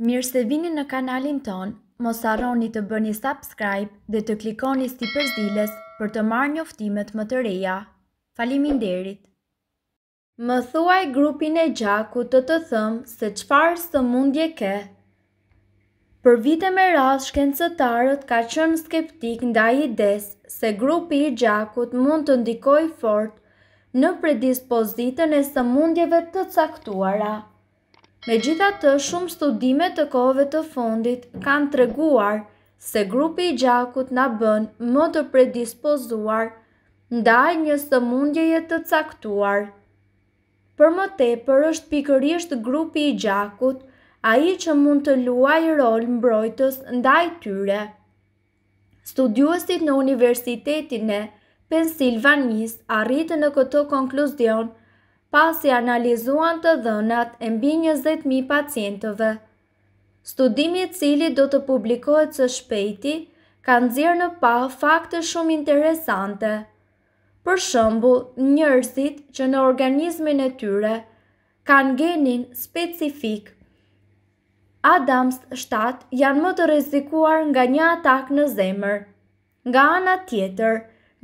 Mirë se vini në kanalin ton, mos arroni të bëni subscribe dhe të klikoni si përzdiles për të marrë njoftimet më të reja. Falimin derit! Më thuaj grupin e gjaku të të thëmë se qfarë së mundje ke. Për vite me rrath shkencëtarët ka qënë skeptik nda i des se grupi i gjakut mund të ndikoj fort në predispozitën e së mundjeve të caktuara. Me gjitha të shumë studime të kove të fundit kanë të reguar se grupi i gjakut në bën më të predispozuar ndaj një së mundjeje të caktuar. Për më tepër është pikërisht grupi i gjakut a i që mund të luaj rol mbrojtës ndaj tyre. Studiuesit në Universitetin e Pensilvanis arritë në këto konkluzion – pasi analizuan të dhënat e mbi 20.000 pacientëve. Studimit cili do të publikohet së shpejti, kanë zirë në pa fakte shumë interesante. Për shëmbu, njërësit që në organizmin e tyre kanë genin specifik. Adams 7 janë më të rezikuar nga një atak në zemër. Nga ana tjetër,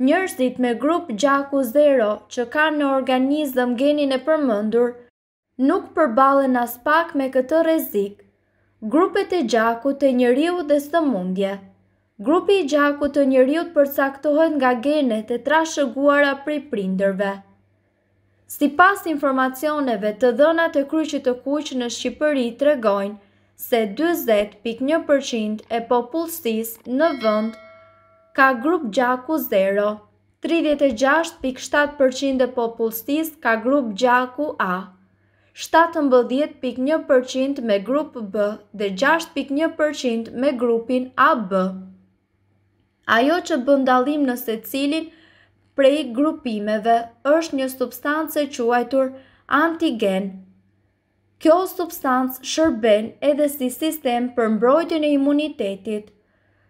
Njërësit me grup gjaku zero që ka në organizëm genin e përmëndur, nuk përbalen as pak me këtë rezik. Grupet e gjaku të njëriu dhe së mundje Grupi i gjaku të njëriu të përcaktohet nga genet e trashëguara pri prinderve. Si pas informacioneve të dhënat e kryqit të kuqë në Shqipëri të regojnë se 20.1% e popullësis në vëndë ka grup gjaku 0, 36.7% e popullstis ka grup gjaku A, 17.1% me grup B dhe 6.1% me grupin AB. Ajo që bëndalim në se cilin prej grupimeve është një substancë quajtur antigen. Kjo substancë shërben edhe si sistem për mbrojtën e imunitetit,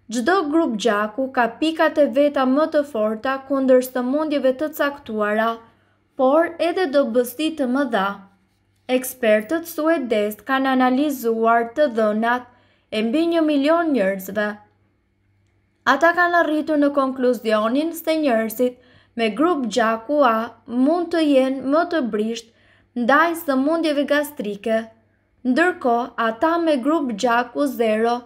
Gjdo grup gjaku ka pikat e veta më të forta kundër së mundjeve të caktuara, por edhe do bësti të më dha. Ekspertët suedes kanë analizuar të dhënat e mbi një milion njërzve. Ata kanë arritu në konkluzionin se njërzit me grup gjaku A mund të jenë më të brisht ndaj së mundjeve gastrike, ndërko ata me grup gjaku 0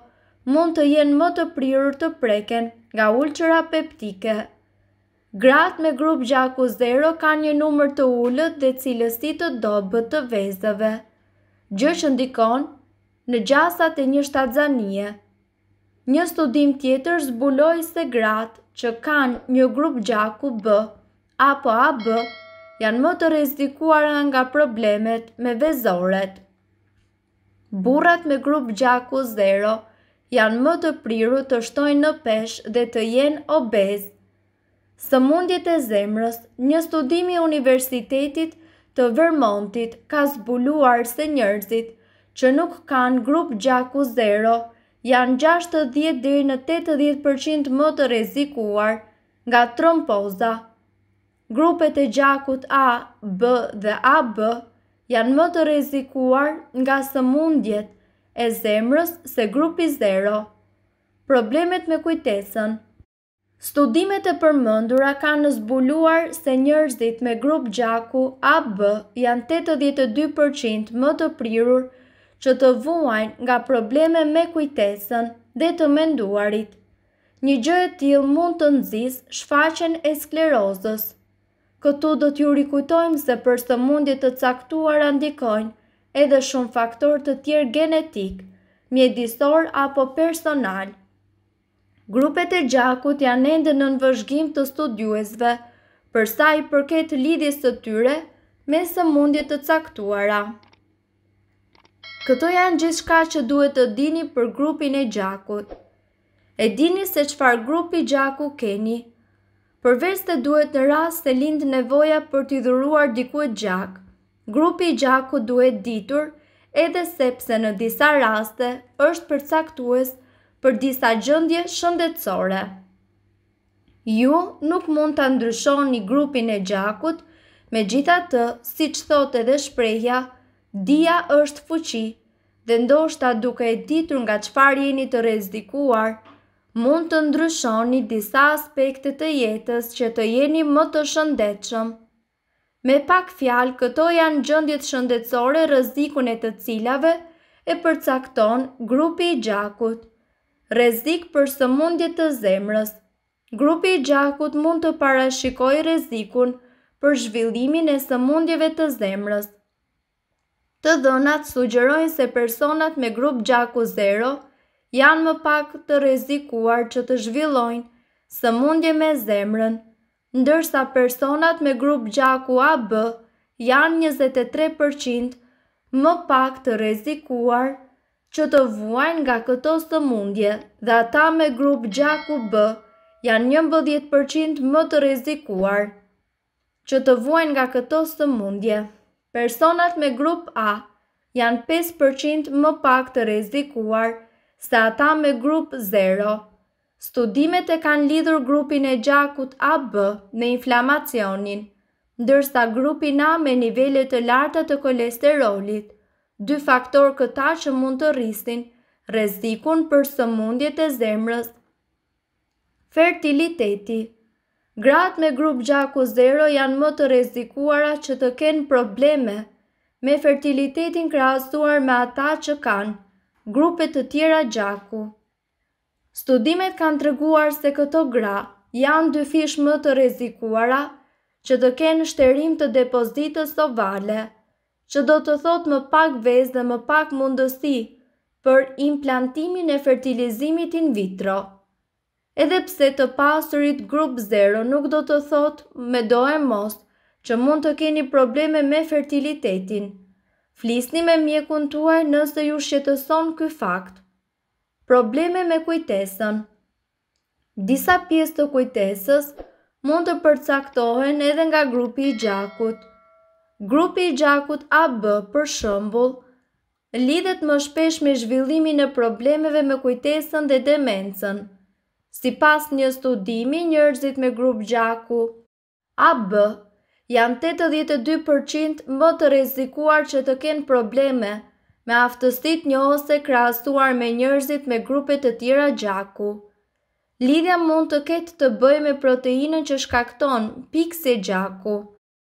mund të jenë më të prirur të preken nga ulqëra peptike. Gratë me grup gjaku zero ka një numër të ullët dhe cilësti të dobë të vezëve. Gjë që ndikon në gjasat e një shtadzanie. Një studim tjetër zbuloj se gratë që kanë një grup gjaku B apo AB janë më të rezikuar nga problemet me vezoret. Burrat me grup gjaku zero – janë më të priru të shtojnë në pesh dhe të jenë obez. Së mundjet e zemrës, një studimi universitetit të Vermontit ka zbuluar se njërzit që nuk kanë grup gjaku zero, janë 6-10 dhe në 80% më të rezikuar nga trompoza. Grupet e gjakut A, B dhe AB janë më të rezikuar nga së mundjetë e zemrës se grupi zero. Problemet me kujtesën Studimet e përmëndura kanë në zbuluar se njërzit me grup gjaku AB janë 82% më të prirur që të vuajnë nga probleme me kujtesën dhe të menduarit. Një gjë e tillë mund të nxis shfaqjen e sklerozës. Këtu do t'ju rikujtojmë se për mundit të caktuara ndikojnë edhe shumë faktor të tjerë genetik, mjedisor apo personal. Grupet e gjakut janë endë në nënvëzhgjim të studiuesve, përsa i përket lidhjes të tyre me së mundjet të caktuara. Këto janë gjithë shka që duhet të dini për grupin e gjakut. E dini se qëfar grupi gjaku keni, përveç të duhet në rast të lindë nevoja për t'i dhuruar dikuet gjak, Grupi i gjaku duhet ditur edhe sepse në disa raste është përcaktues për disa gjëndje shëndetsore. Ju nuk mund të ndryshon një grupin e gjakut, me gjitha të, si që thot edhe shprejhja, dia është fuqi dhe ndoshta duke e ditur nga qëfar jeni të rezdikuar, mund të ndryshon një disa aspektet të jetës që të jeni më të shëndetshëm. Me pak fjalë, këto janë gjëndjet shëndetsore rëzikun e të cilave e përcakton grupi i gjakut. Rezik për sëmundje të zemrës Grupi i gjakut mund të parashikoj rezikun për zhvillimin e sëmundjeve të zemrës. Të dhënat sugjerojnë se personat me grup gjaku zero janë më pak të rezikuar që të zhvillojnë sëmundje me zemrën ndërsa personat me grup gjaku AB janë 23% më pak të rezikuar që të vuajnë nga këto të mundje dhe ata me grup gjaku B janë 11% më të rezikuar që të vuajnë nga këto të mundje. Personat me grup A janë 5% më pak të rezikuar se ata me grup Studimet e kanë lidhur grupin e gjakut AB me inflamacionin, ndërsa grupin A me nivellet të larta të kolesterolit, dy faktor këta që mund të rrisin rrezikun për sëmundjet e zemrës. Fertiliteti Gratë me grup gjaku 0 janë më të rezikuara që të kenë probleme me fertilitetin krahasuar me ata që kanë grupet të tjera gjaku. Studimet kanë të reguar se këto gra janë dy fish më të rezikuara që të kenë shterim të depozitës ovale, që do të thot më pak vez dhe më pak mundësi për implantimin e fertilizimit in vitro. Edhe pse të pasurit grup 0 nuk do të thot me do e most që mund të keni probleme me fertilitetin. Flisni me mjekun tuaj nëse ju shqetëson këj fakt. Probleme me kujtesën Disa pjesë të kujtesës mund të përcaktohen edhe nga grupi i gjakut. Grupi i gjakut AB, për shëmbull, lidhet më shpesh me zhvillimin e problemeve me kujtesën dhe demencën. Si pas një studimi njërzit me grup gjaku, AB janë 82% më të rezikuar që të kenë probleme, me aftësit një ose krasuar me njërzit me grupet të tjera gjaku. Lidhja mund të ketë të bëj me proteinën që shkakton pikë se gjaku,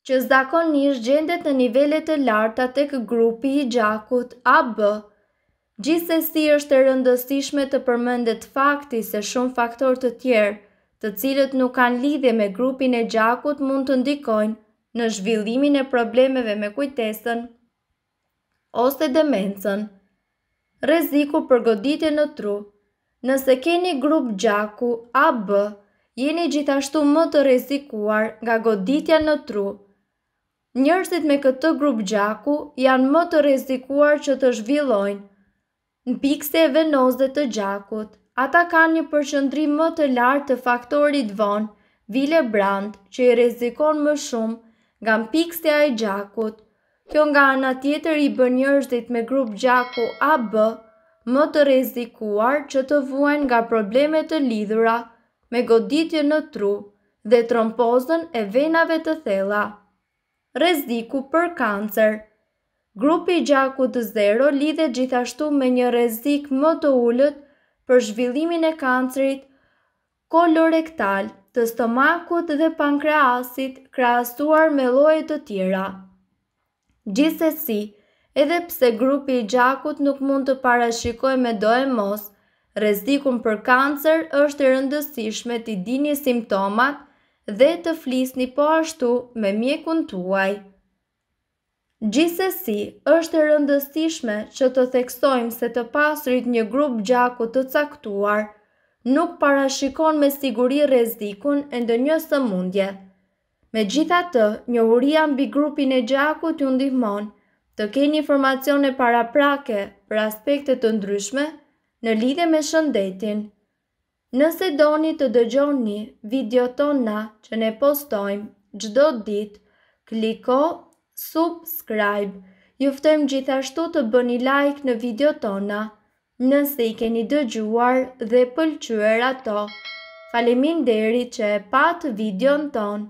që zdakon një gjendet në nivellet e larta të kë grupi i gjakut AB. Gjithse si është e rëndësishme të përmëndet fakti se shumë faktor të tjerë, të cilët nuk kanë lidhje me grupin e gjakut mund të ndikojnë në zhvillimin e problemeve me kujtesën ose demencën. Reziku për goditje në tru Nëse keni grup gjaku AB, jeni gjithashtu më të rezikuar nga goditja në tru. Njërësit me këtë grup gjaku janë më të rezikuar që të zhvillojnë. Në pikse e venozde të gjakut, ata kanë një përshëndri më të lartë të faktorit vonë, vile brandë që i rezikon më shumë nga në pikse e gjakut, Kjo nga ana tjetër i bën njerëzit me grup gjaku AB më të rrezikuar që të vuajnë nga probleme të lidhura me goditje në tru dhe trompozën e venave të thella. Rreziku për kancer. Grupi gjaku të zero lidhet gjithashtu me një rrezik më të ulët për zhvillimin e kancerit kolorektal të stomakut dhe pankreasit, krahasuar me lloje të tjera. Gjithsesi, edhe pse grupi i gjakut nuk mund të parashikoj me do e mos, rezikun për kancer është rëndësishme t'i dini simptomat dhe të flisni po ashtu me mjekun tuaj. Gjithsesi, është rëndësishme që të theksojmë se të pasrit një grup gjakut të caktuar, nuk parashikon me siguri rezikun e ndë një sëmundjetë. Me gjitha të, njohuria mbi grupin e gjakut ju ndihmon të keni informacione para prake për aspektet të ndryshme në lidhe me shëndetin. Nëse doni të dëgjoni video tona që ne postojmë gjdo dit, kliko subscribe. Juftojmë gjithashtu të bëni like në video tona nëse i keni dëgjuar dhe pëlqyer ato. Falemin deri që e patë videon tonë.